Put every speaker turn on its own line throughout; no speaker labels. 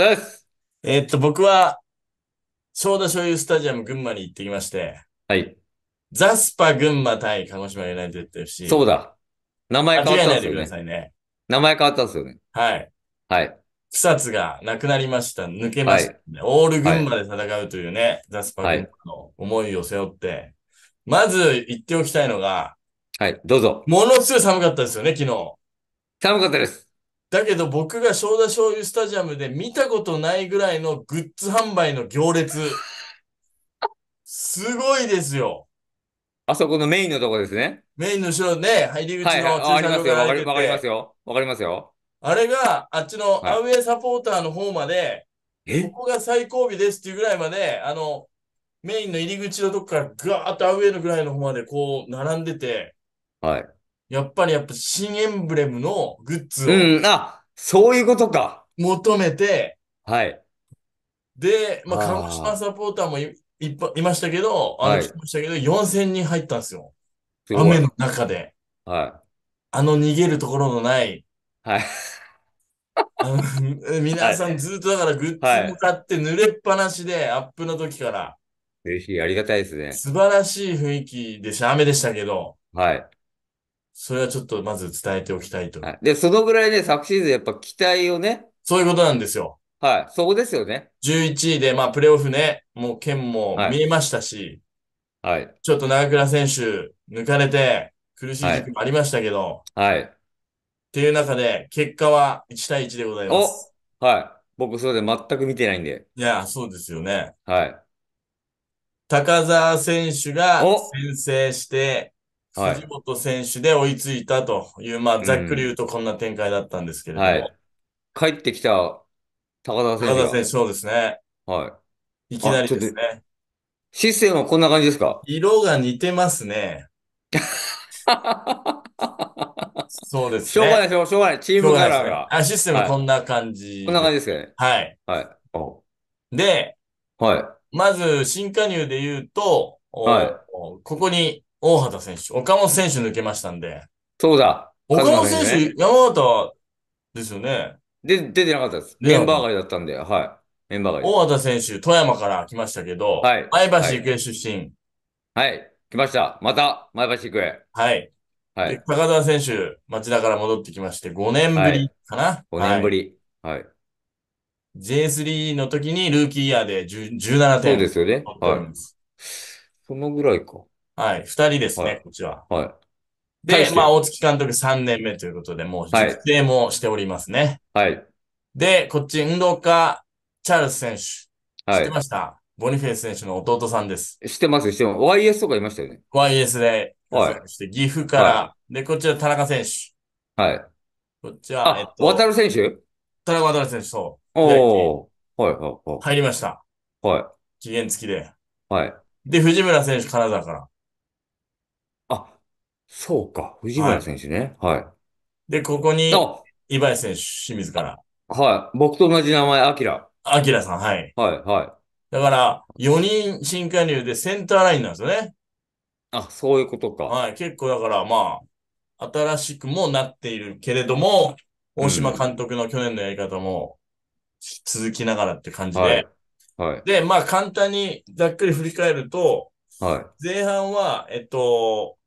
です。えー、っと、僕は、正田所有スタジアム群馬に行ってきまして。はい。ザスパ群馬対鹿児島ユナイテッドるし。そう
だ。名前変わったんですよね。間違えないでくださいね。名前変わったんですよね。はい。はい。
草津がなくなりました。抜けました、ねはい、オール群馬で戦うというね、はい、ザスパ群馬の思いを背負って、はい、まず言っておきたいのが、はい、どうぞ。ものすごい寒かったですよね、昨日。寒かったです。だけど僕が正田醤油スタジアムで見たことないぐらいのグッズ販売の行列。すごいですよ。
あそこのメインのとこですね。
メインの後ろね、入り口の駐車場からますよ。わかります
よ。わかりますよ。あ
れが、あっちのアウェイサポーターの方まで、はい、ここが最後尾ですっていうぐらいまで、あの、メインの入り口のとこからガーッとアウェイのぐらいの方までこう並んでて、はい。やっぱりやっぱ新エンブレムのグッズをうん、あ、そういうことか。求めて、はい。で、まあ、鹿児島サポーターもいいっぱいいましたけど、あの、来ましたけど、4000人入ったんですよ。す雨の中で。はあの逃げるところのない、はい。あの皆さんずっとだからグッズ向かって濡れっぱなしで、アップの時から、
嬉しい。ありがたいですね。素
晴らしい雰囲気でした。雨でしたけど、はい。それはちょっとまず伝えておきたいと。はい、で、そのぐらいね、昨シーズンやっぱ期待をね。そういうことなんですよ。はい、そこですよね。11位で、まあ、プレイオフね、もう剣も見えましたし、はい。ちょっと長倉選手抜かれて、苦しい時期もありましたけど、はい。っていう中で、結果は1対1でございます。おはい。
僕、それで全く見てないんで。
いや、そうですよね。はい。高澤選手が先制して、藤本選手で追いついたという、まあ、ざっくり言うとこんな展開だったんですけれども。うんは
い、帰ってきた高田選手。高田選手、そうですね。はい。いきなりですね。システムはこんな感じですか
色が似てますね。
そうですね。しょうがないで
しょ、しょうがない。チームカラーが。あ、システムこんな感じ、はい、こんな感じですね。はい。はい。で、はい。まず、新加入で言うと、はい、ここに大畑選手、岡本選手抜けましたんで。
そうだ。岡本選手、
ね、山形ですよね。で、出てなかったです。メンバ
ー外だったんで、はい。メンバー外。大
畑選手、富山から来ましたけど、はい。前橋育英出
身。はい、はい、来ました。また、前橋育英。はい。はい。
高田選手、町田から戻ってきまして、5年ぶりかな。はい、5年
ぶり。はい。
J3 の時にルーキーイヤーで17点。そうですよね。
はい。
そのぐらいか。はい、二人ですね、はいこちら。はい。で、まあ、大月監督3年目ということで、もう、実いもしておりますね。はい。で、こっち、運動家、チャールズ選手。知ってました、ボニフェイス選手の弟さんです。知って
ます、知ってます。YS とかいましたよね。YS で活躍して、岐
阜から、はで、こっちは田中選手。
はい。こっちは、えっと、渡る選手
田中渡選手、そ
おおはい、はい。入りました。はい。
期限付きで。はい。で、藤村選手、金沢から。
そうか。藤村選手ね。
はい。で、ここに、あ井林選手、清水から。はい。僕と同じ名前、アキラ。アキラさん、はい。はい、はい。だから、4人新加入でセンターラインなんですよね。あ、そういうことか。はい。結構だから、まあ、新しくもなっているけれども、大島監督の去年のやり方も続きながらって感じで。はい。はい。で、まあ簡単にざっくり振り返ると、はい。前半は、えっと、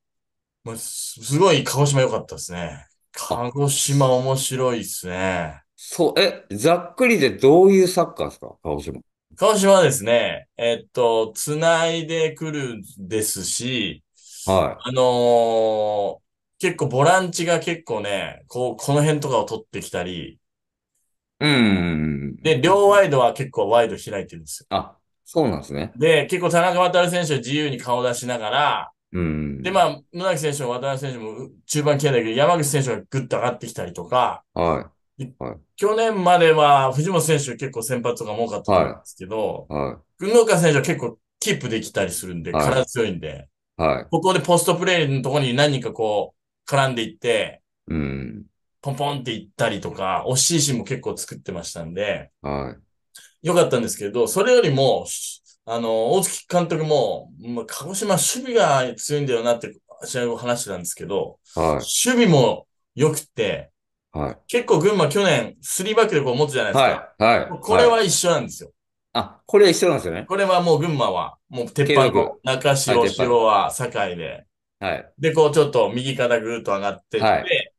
まあ、すごい鹿児島良かったですね。鹿児島面白いですね。そう、え、ざっくりでど
ういうサッカーですか鹿児島。
鹿児島はですね、えっと、つないでくるですし、はい。あのー、結構ボランチが結構ね、こう、この辺とかを取ってきたり、
うん。
で、両ワイドは結構ワイド開いてるんですよ。あ、そうなんですね。で、結構田中渡選手は自由に顔出しながら、うん、で、まあ、村木選手も渡辺選手も中盤嫌いだけど、山口選手がぐっと上がってきたりとか、はい、はい、去年までは藤本選手結構先発が多かったんですけど、はいはい、群馬選手は結構キープできたりするんで、体強いんで、はい、ここでポストプレイのところに何人かこう、絡んでいって、うん、ポンポンっていったりとか、惜しいシーンも結構作ってましたんで、はい、よかったんですけど、それよりも、あの、大月監督も、まあ、鹿児島守備が強いんだよなって試合後話してたんですけど、はい、守備も良くて、はい、結構群馬去年3バックでこう持つじゃないですか。はい。はい、これは一緒なんですよ。
あ、これは一緒なんですよね。
これはもう群馬は、もう鉄板、中城、城は堺で。はい。で、こうちょっと右からぐーっと上がってって、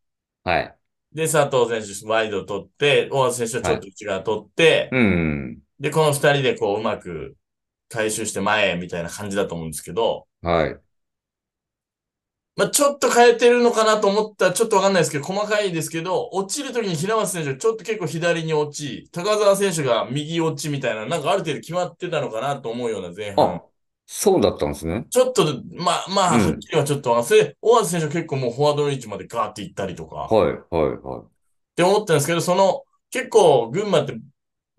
はい。で、佐藤選手ワイド取って、大橋選手はちょっと内側取っ
て、うん。
で、この二人でこううまく回収して前みたいな感じだと思うんですけど、はい。まあ、ちょっと変えてるのかなと思ったらちょっとわかんないですけど、細かいですけど、落ちるときに平松選手がちょっと結構左に落ち、高澤選手が右落ちみたいな、なんかある程度決まってたのかなと思うような前半。
そうだったんですね。
ちょっと、まあ、まあ、はっきりはちょっと、うそれ、大橋選手は結構もうフォワードの位置までガーって行ったりとか。は
い、はい、はい。っ
て思ったんですけど、その、結構、群馬って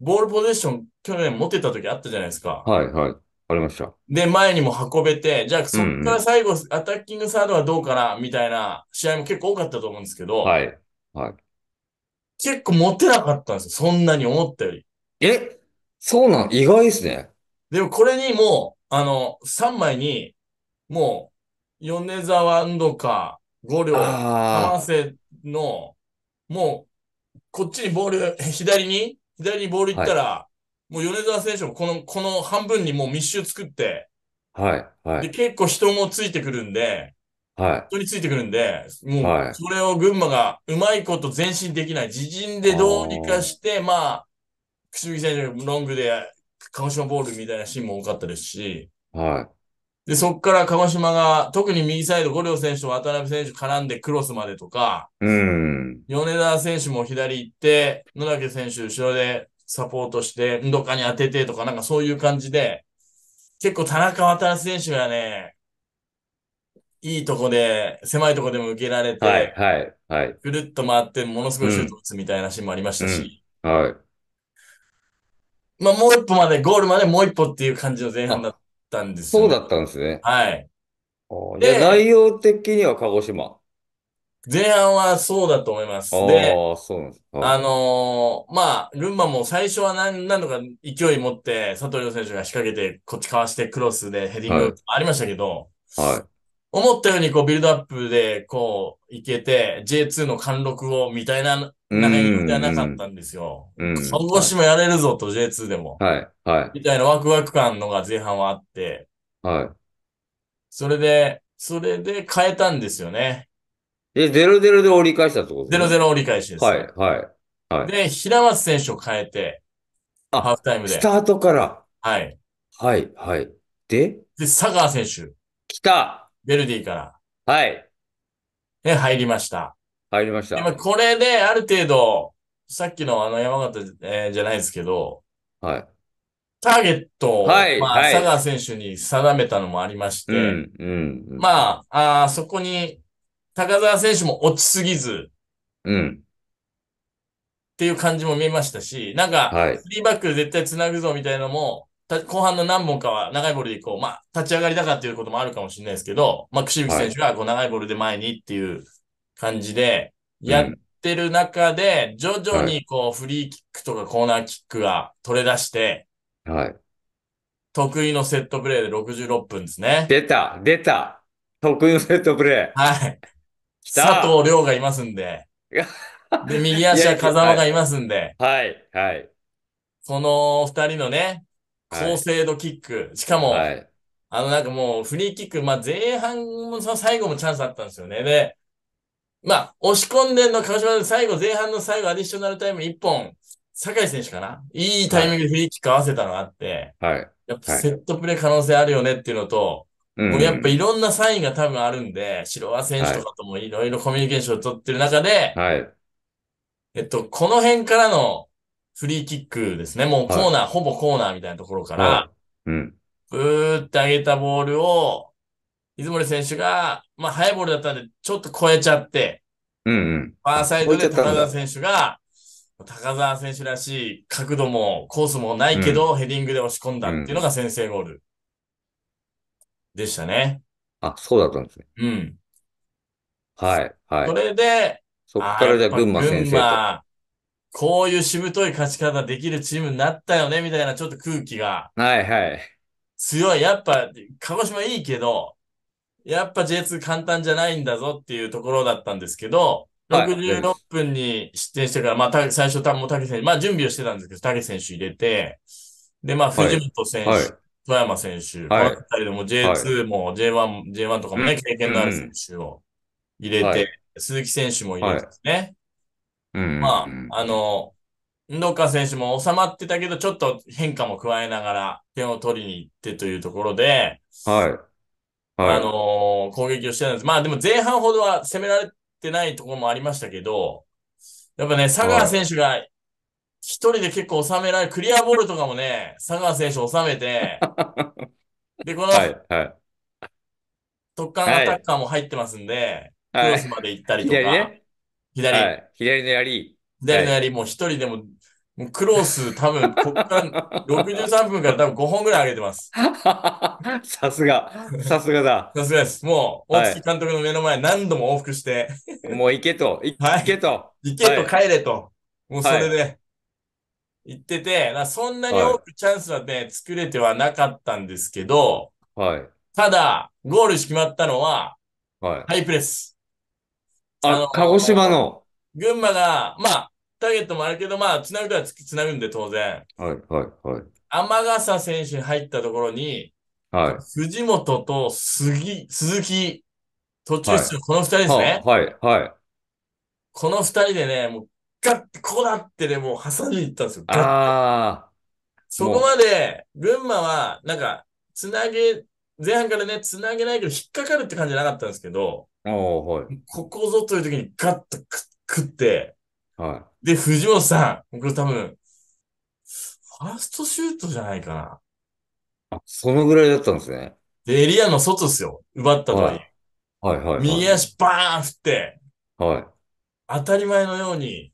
ボールポゼッション去年持てた時あったじゃないですか。
はいはい。ありました。
で、前にも運べて、じゃあそこから最後、うんうん、アタッキングサードはどうかなみたいな試合も結構多かったと思うんですけど。はい。はい。結構持てなかったんですよ。そんなに思ったより。えそうなん意外ですね。でもこれにもう、あの、3枚に、もう、米沢安藤か、五両、わ瀬の、もう、こっちにボール、左に左にボール行ったら、はい、もう米沢選手もこの、この半分にもう密集作って、
はい、はい。で、
結構人もついてくるんで、はい。人についてくるんで、もう、それを群馬がうまいこと前進できない。自陣でどうにかして、あまあ、くしぶき選手がロングで、鹿児島ボールみたいなシーンも多かったですし、はい。で、そこから鹿児島が、特に右サイド、五両選手と渡辺選手絡んでクロスまでとか、う
ん。
米田選手も左行って、野崎選手後ろでサポートして、どっかに当ててとか、なんかそういう感じで、結構田中渡辺選手がね、いいとこで、狭いとこでも受けられて、はい、はい、はい。ぐるっと回って、ものすごいシュート打つみたいなシーンもありましたし、うんうん、はい。まあ、もう一歩まで、ゴールまでもう一歩っていう感じの前半だった。たんですよ、そうだったんですね。はい。で内
容的には鹿児島。
前半はそうだと思います。で、あそうなんですあのーまあ、ルンバも最初は何、何度か勢い持って、佐藤亮選手が仕掛けて、こっちかわしてクロスでヘディングありましたけど、はい。思ったようにこうビルドアップでこういけて、J2 の貫禄をみたいな流れではなかったんですよ。今年もやれるぞと J2 でも。はい。はい。みたいなワクワク感のが前半はあって。はい。それで、それで変えたんですよね。
え、0-0で折り返したって
ことゼロゼ ?0-0 折り返しです。はい、
はい。はい。
で、平松選手を変えて、あ、ハーフタイムで。スター
トから。はい。はい、はい。でで、
佐川選手。来たベルディから。はい。え、入りました。入りました。今、これで、ある程度、さっきのあの山形、えー、じゃないですけど、はい。ターゲットを、はい、まあ、はい、佐川選手に定めたのもありまし
て、うん、うん、
まあ、あそこに、高澤選手も落ちすぎず、うん。っていう感じも見えましたし、なんか、はい、3バック絶対繋ぐぞみたいなのも、後半の何本かは長いボールでこう、まあ、立ち上がりだからっていうこともあるかもしれないですけど、まあ、串口選手がこう長いボールで前にっていう感じで、やってる中で、徐々にこう、フリーキックとかコーナーキックが取れ出して、はい。得意のセットプレーで66分ですね。出た出た
得意のセットプレー。はい。佐藤亮がい
ますんで。で、右足は風間がいますんで。はい、はい。この二人のね、高精度キック。しかも、はい、あのなんかもうフリーキック、まあ前半もその最後もチャンスあったんですよね。で、まあ押し込んでんの鹿児島で最後、前半の最後アディショナルタイム1本、酒井選手かないいタイミングでフリーキック合わせたのがあって、はい。やっぱセットプレー可能性あるよねっていうのと、はい、やっぱいろんなサインが多分あるんで、白輪選手とかともいろいろコミュニケーションを取ってる中で、はい。えっと、この辺からのフリーキックですね。もうコーナー、はい、ほぼコーナーみたいなところから、うん。ブーって上げたボールを、出森選手が、まあ、速いボールだったんで、ちょっと超えちゃって、うんうん。ファーサイドで高澤選手が、高澤選手らしい角度もコースもないけど、ヘディングで押し込んだっていうのが先制ゴールでしたね。
あ、そうだったんですね。うん。はい、はい。それ
で、そっからじゃ群馬先生と。群馬こういうしぶとい勝ち方できるチームになったよね、みたいなちょっと空気が。
はいはい。
強い。やっぱ、鹿児島いいけど、やっぱ J2 簡単じゃないんだぞっていうところだったんですけど、66分に失点してから、まあ、た最初た、もう竹選手、まあ準備をしてたんですけど、竹選手入れて、で、まあ、藤本選手、はい富山選手、はい、この辺りでも J2 も J1、はい、J1 とかもね、経験のある選手を入れて、はい、鈴木選手も入れてですね。まあ、あの、どっか選手も収まってたけど、ちょっと変化も加えながら点を取りに行ってというところで、はい。はい、あのー、攻撃をしてたんです。まあでも前半ほどは攻められてないところもありましたけど、やっぱね、佐川選手が一人で結構収められ、クリアボールとかもね、佐川選手収めて、で、この、はいはい、特艦アタッカーも入ってますんで、はい、クロスまで行ったりとか。いやいや左。はい、左のやり。左のやり、もう一人でも、もうクロス多分、こっから63分から多分5本ぐらい上げてます。さすが。さすがだ。さすがです。もう、大月監督の目の前何度も往復してもう行けと。行けと。行けと帰れと。もうそれで。行ってて、そんなに多くチャンスはね、作れてはなかったんですけど、はい。ただ、ゴール決まったのは、はい。ハイプレス。あ、鹿児島の。群馬が、まあ、ターゲットもあるけど、まあ、つなぐとはつなぐんで、当然。
はい、はい、はい。
天笠選手に入ったところに、はい。藤本と杉、鈴木、途中出場、この二人ですね。
はい、はい。
この二人でね、もう、ガッて、こうだってね、もう挟んでいったんですよ。
あ
あ。そこまで、群馬は、なんか、つなげ前半からね、繋げないけど、引っかかるって感じじゃなかったんですけど、はい、ここぞという時にガッとく食って、はい、で、藤本さん、これ多分、ファーストシュートじゃないかな。あ、そのぐらいだったんですね。で、エリアの外っすよ。奪ったとはいはい、はい、はい。右足バーン振って、はい。当たり前のように、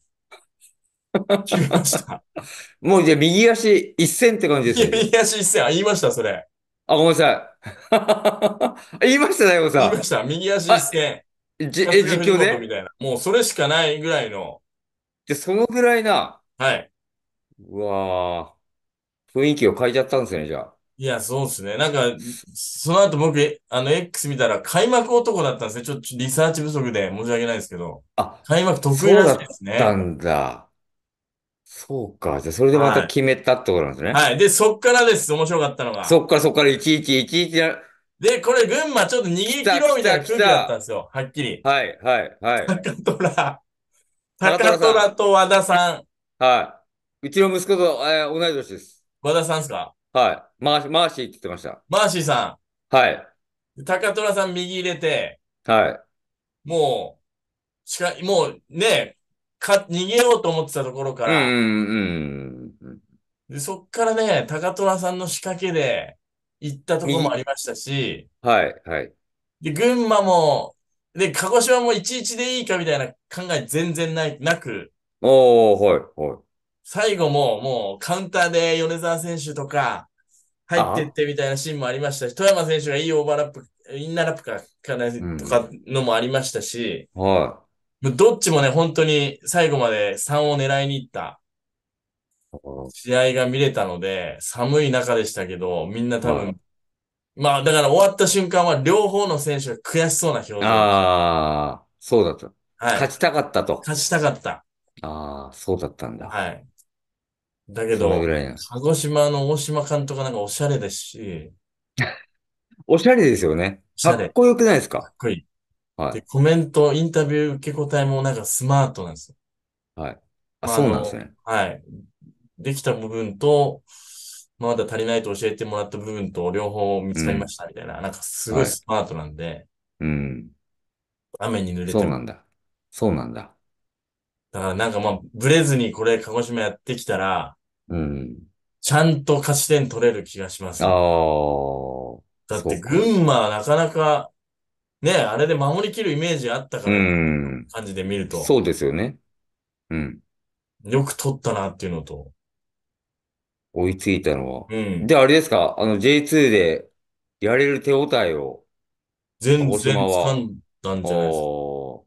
決めました。もうじゃあ右
足一線って感じですね。右足一線、あ、言いました、それ。あ、ごめんなさ
い。言いましたね、悟さん。言いました。右足一線。じえ、実況でもうそれしかないぐらいの。じゃ、その
ぐらいな。はい。うわぁ。雰囲気を変えちゃったんですね、じゃあ。
いや、そうですね。なんか、その後僕、あの、X 見たら開幕男だったんですね。ちょっとリサーチ不足で申し訳ないですけど。あ、開幕得意らしいですね。そうだった
んだ。そうか。じゃあ、それでまた決めたってことなんですね。はい。
で、そっからです。面白かったのが。そ
っからそっからいいちち、いちいや。
で、これ群馬ちょっと握り切ろうみたいな空気だった
んですよ。はっきり。はい、はい、はい。高虎。高虎と和田さん。はい。うちの息子と、えー、同い年です。
和田さんですか
はい。マーシー、マーシーって言ってました。
マーシーさん。はい。高虎さん右入れて。はい。もう、しか、もうね、か、逃げようと思ってたところから、う
んうんうん、
でそっからね、高虎さんの仕掛けで行ったところもありましたし、はい、はい。で、群馬も、で、鹿児島もいちいちでいいかみたいな考え全然ない、なく、
おー、はい、はい。
最後も、もう、カウンターで米沢選手とか、入ってってみたいなシーンもありましたし、富山選手がいいオーバーラップ、インナーラップか、かね、とかのもありましたし、はい。どっちもね、本当に最後まで3を狙いに行った試合が見れたので、寒い中でしたけど、みんな多分、まあだから終わった瞬間は両方の選手が悔しそうな表情。
ああ、そうだった。はい。勝ちたかったと。
勝ちたかった。
ああ、そうだったんだ。
はい。だけど、鹿児島の大島監督なんかおしゃれですし。
おしゃれですよね。
かっこよくないですかかっこいい。はい。で、コメント、インタビュー受け答えもなんかスマートなんですよ。はい。あ、まあそうなんですね。はい。できた部分と、まだ足りないと教えてもらった部分と両方見つかりましたみたいな、なんかすごいスマートなんで、うん。雨に濡れてそうなんだ。そうなんだ。だからなんかまあ、ブレずにこれ鹿児島やってきたら、うん。ちゃんと勝ち点取れる気がします。ああ。
だって群馬
はなかなかね、あれで守りきるイメージあったから、
感
じで見ると。そ
うですよね。うん。
よく取ったなっていうのと。
追いついたのは。うん。で、あれですかあの J2 でやれる手応えを。全然掴んだんじゃないですか。そ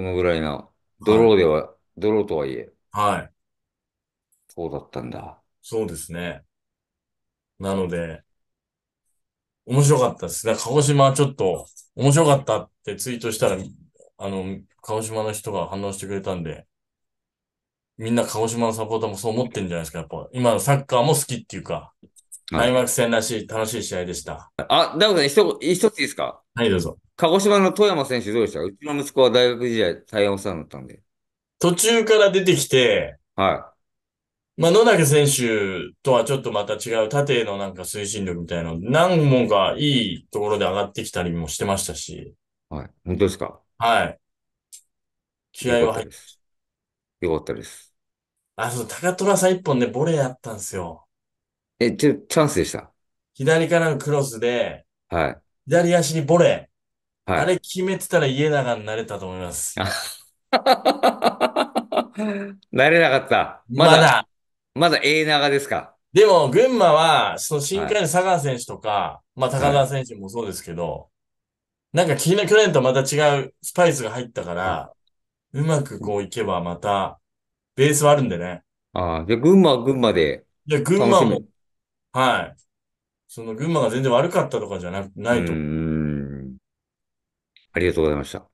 のぐらいな。ドローでは、はい、ドローとはいえ。はい。そうだったんだ。
そうですね。なので、面白かったです。だ鹿児島ちょっと面白かったってツイートしたら、あの、鹿児島の人が反応してくれたんで、みんな鹿児島のサポーターもそう思ってるんじゃないですか。やっぱ、今のサッカーも好きっていうか、開幕戦らしい、楽しい試合でした。あ、ダムさん、一つ、一ついいですかはい、どうぞ。
鹿児島の富山選手どうでしたうちの息子は大学時代、対応さんだったんで。
途中から出てきて、はい。まあ、野中選手とはちょっとまた違う縦のなんか推進力みたいなの、何問かいいところで上がってきたりもしてましたし。
はい。本当ですか
はい。気合は入っ
よかったです。
あ、そう、高虎さん一本でボレーやったんですよ。
え、ちょ、チャンスでした。
左からのクロスで、はい。左足にボレー。はい。あれ決めてたら家長になれたと思います。
な れなかった。まだ。まだまだ A
長ですかでも、群馬は、その新幹線、佐川選手とか、まあ、高田選手もそうですけど、なんか、去年とまた違うスパイスが入ったから、うまくこういけばまた、ベースはあるんでね。
ああ、じゃあ群馬は群馬
でいや、群馬も、はい。その群馬が全然悪かったとかじゃなく、ないと。
ーん。ありがとうございました。